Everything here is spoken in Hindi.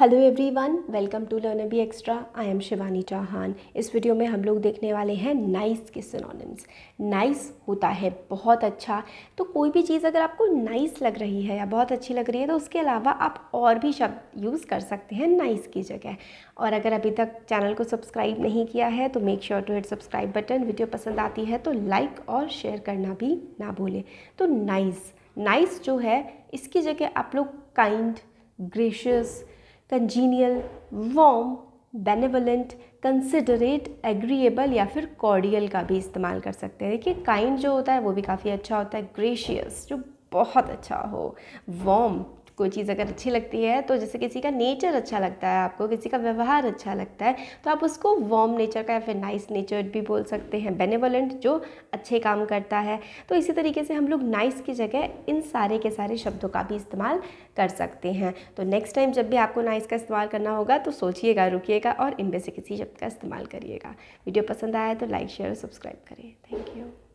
hello everyone welcome to learn be extra I am Shivani Chauhan इस वीडियो में हम लोग देखने वाले हैं नाइस के सिनोनिम्स नाइस होता है बहुत अच्छा तो कोई भी चीज़ अगर आपको नाइस लग रही है या बहुत अच्छी लग रही है तो उसके अलावा आप और भी शब्द यूज़ कर सकते हैं नाइस की जगह और अगर अभी तक चैनल को सब्सक्राइब नहीं किया है तो make sure to hit subscribe button video पसंद आती है तो लाइक और शेयर करना भी ना भूलें तो नाइस नाइस जो है इसकी जगह आप लोग kind gracious congenial warm benevolent considerate agreeable या फिर कॉर्डियल का भी इस्तेमाल कर सकते हैं देखिए काइंड जो होता है वो भी काफ़ी अच्छा होता है ग्रेशियस जो बहुत अच्छा हो वॉम कोई चीज़ अगर अच्छी लगती है तो जैसे किसी का नेचर अच्छा लगता है आपको किसी का व्यवहार अच्छा लगता है तो आप उसको वार्म नेचर का या फिर नाइस नेचर भी बोल सकते हैं बेनेवलेंट जो अच्छे काम करता है तो इसी तरीके से हम लोग नाइस की जगह इन सारे के सारे शब्दों का भी इस्तेमाल कर सकते हैं तो नेक्स्ट टाइम जब भी आपको नाइस का इस्तेमाल करना होगा तो सोचिएगा रुकीेगा और इनमें से किसी शब्द का इस्तेमाल करिएगा वीडियो पसंद आया तो लाइक शेयर और सब्सक्राइब करें थैंक यू